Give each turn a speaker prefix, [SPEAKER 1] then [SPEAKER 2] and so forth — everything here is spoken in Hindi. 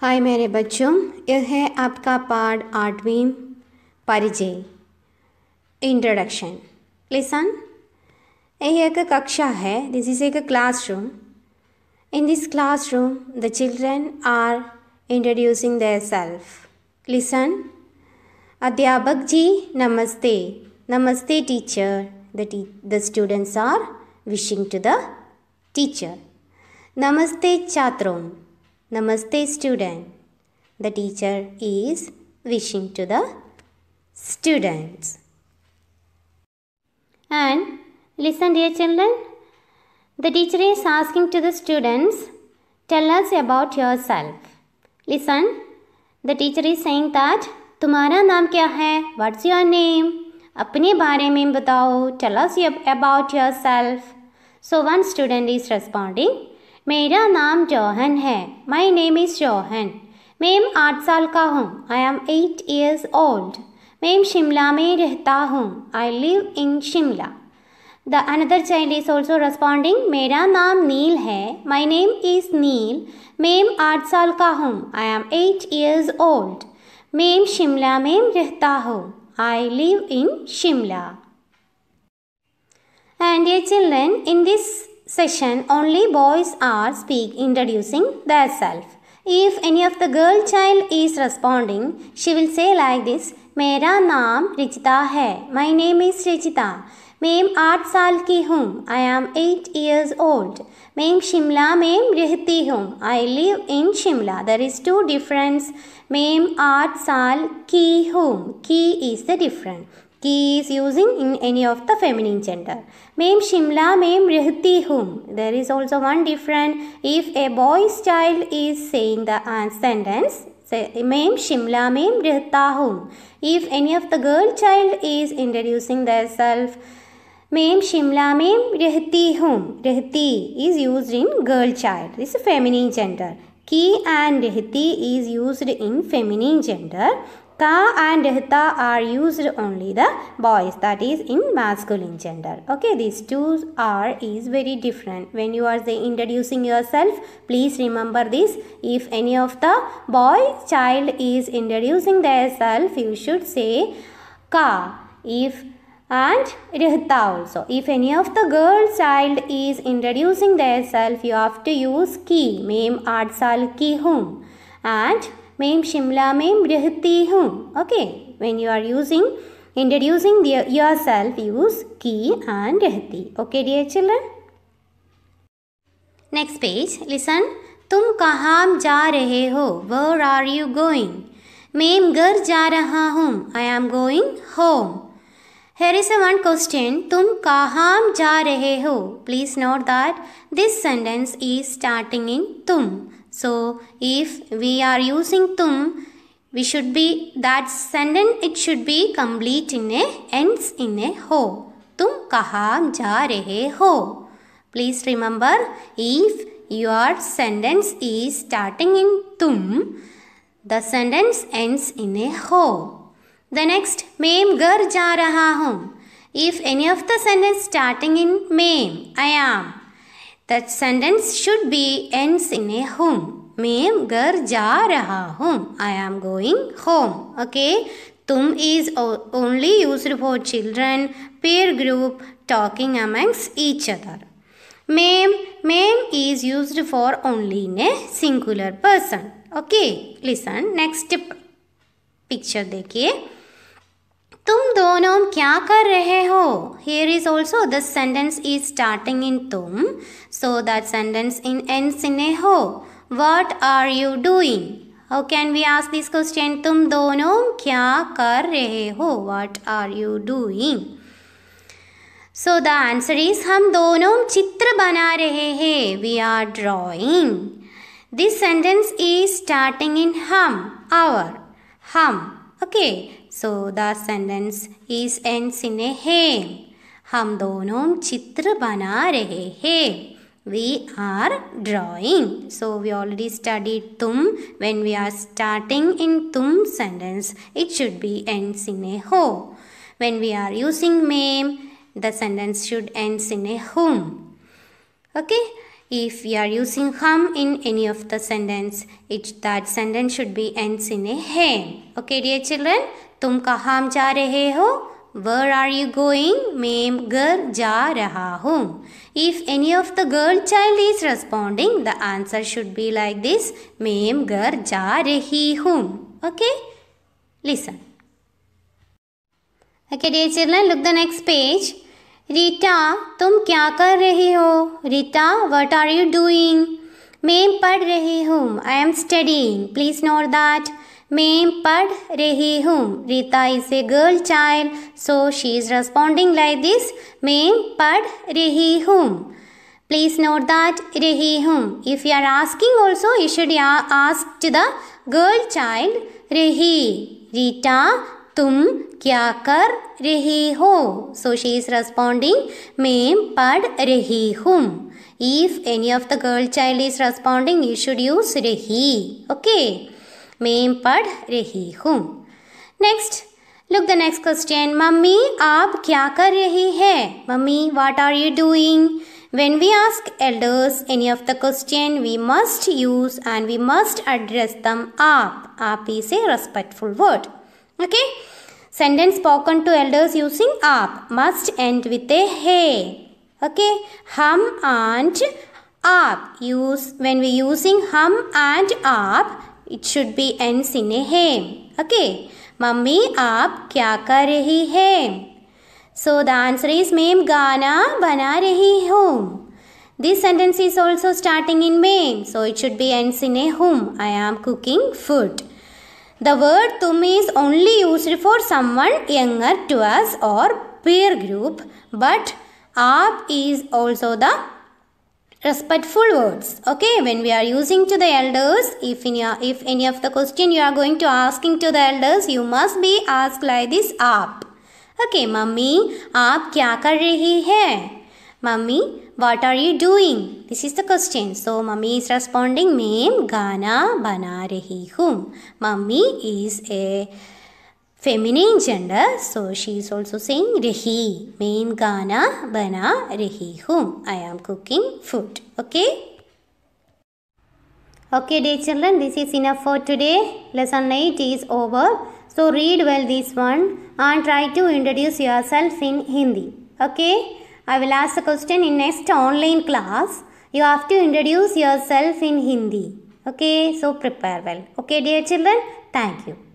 [SPEAKER 1] हाय मेरे बच्चों यह है आपका पार्ट आठवीं परिचय इंट्रोडक्शन लिसन यह एक कक्षा है दिस इज एक classroom in this classroom the children are introducing the self listen अध्यापक जी नमस्ते नमस्ते teacher the T the students are wishing to the teacher नमस्ते छात्रों Namaste student. The teacher is wishing to the students. And listen dear children. The teacher is asking to the students, tell us about yourself. Listen. The teacher is saying that Tumara naam kya hai? What's your name? Apne baare mein batao. Tell us about yourself. So one student is responding. मेरा नाम जौहन है माई नेम इज़ जौहन मैम आठ साल का हूँ I am eight years old मैम शिमला में रहता हूँ I live in Shimla the another child is also responding मेरा नाम नील है माई नेम इज़ नील मैम आठ साल का हूँ I am eight years old मैम शिमला में रहता हूँ I live in Shimla and ये children in this session only boys are speak introducing themselves. If any of the girl child is responding, she will say like this, Mera naam Richita hai. My name is Richita. Maim 8 saal ki hum. I am 8 years old. Maim Shimla maim rehti hum. I live in Shimla. There is two difference. Maim 8 saal ki hum. Ki is the different. की is using in any of the feminine gender मेम शिमला मेम रहती हूँ there is also one different if a boys child is say the sentence Shimla मेम रहता हूँ if any of the girl child is introducing the self मेम शिमला मेम रहती हूँ रहती is use in girl child is feminine gender की एंड रहती is use in feminine gender ka and hta are used only the boys that is in masculine gender okay these two are is very different when you are introducing yourself please remember this if any of the boy child is introducing themselves you should say ka if and rehta also if any of the girl child is introducing themselves you have to use ki mem Aadsal ki hum and मैं शिमला में रहती हूँ okay when you are using introducing yourself use की एंड रहती okay dear children next page listen तुम कहाँ जा रहे हो वर आर यू गोइंग मैम घर जा रहा हूँ I am going home here is a one question तुम कहाँ जा रहे हो please note that this sentence is starting in तुम So if we are using tum, we should be, that sentence it should be complete in a, ends in a ho. Tum kaha ja rahe ho. Please remember, if your sentence is starting in tum, the sentence ends in a ho. The next, main ghar ja raha hu If any of the sentence starting in main, I am. That sentence should be ends in a home. मैं घर जा रहा हूँ I am going home okay तुम is only use for children pair group talking amongst each other मैम मैम is use for only in a singular person okay listen next picture देखिए तुम दोनों क्या कर रहे हो here is also the sentence is starting in तुम so that sentence in and in a हो what are you doing how can we ask this question तुम दोनों क्या कर रहे हो what are you doing so the answer is हम दोनों चित्र बना रहे हैं we are drawing this sentence is starting in हम आवर हम okay so the sentence is ends in a हे हम दोनों चित्र बना रहे हैं we are drawing so we already studied tum when we are starting in tum sentence it should be ends in a ho when we are using mem the sentence should ends in a whom okay If we are using hum in any of the sentence, it, that sentence should be ends in a hen. Okay, dear children, तुम कहाँ जा रहे हो Where are you going? मैं घर जा रहा हूँ If any of the girl child is responding, the answer should be like this. मैं घर जा रही हूँ Okay? Listen. Okay, dear children, look the next page. Rita तुम क्या कर रहे हो Rita what are you doing मैं पढ़ रही हूँ I am studying please note that मैं पढ़ रही हूँ Rita is a girl child so she is responding like this मैं पढ़ रही हूँ प्लीज नोट दैट रही हूँ if you are asking also you should ask the girl child रही रीटा तुम क्या कर रहे हो सो शी इज़ रेस्पॉन्डिंग मैं पढ़ रही हूँ if any of the girl child is responding you should use रही ओके मैं पढ़ रही हूँ next look the next question mummy आप क्या कर रही है mummy what are you doing When we ask elders any of the question, we must use and we must address them up. Up is a respectful word. okay sentence spoken to elders using aap must end with a hey okay hum and aap use when we using hum and aap it should be ends in a hey okay mummy aap kya kar rahi hai so the answer is mam gana bana rahi hu this sentence is also starting in mam so it should be ends in a hum i am cooking food The word tum is only used for someone younger to us or peer group, but aap is also the respectful words. Okay, when we are using to the elders, if any, if any of the question you are going to asking to the elders, you must be asked like this aap. Okay, mummy, आप kya kar rahi hai? Mummy, what are you doing? This is the question. So mummy is responding, Main gana bana rahi hum. Mummy is a feminine gender. So she is also saying rahi. Main gana bana rahi hum. I am cooking food. Okay? Okay dear children, this is enough for today. Lesson 8 is over. So read well this one and try to introduce yourself in Hindi. Okay? I will ask the question in next online class. You have to introduce yourself in Hindi. Okay, so prepare well. Okay, dear children, thank you.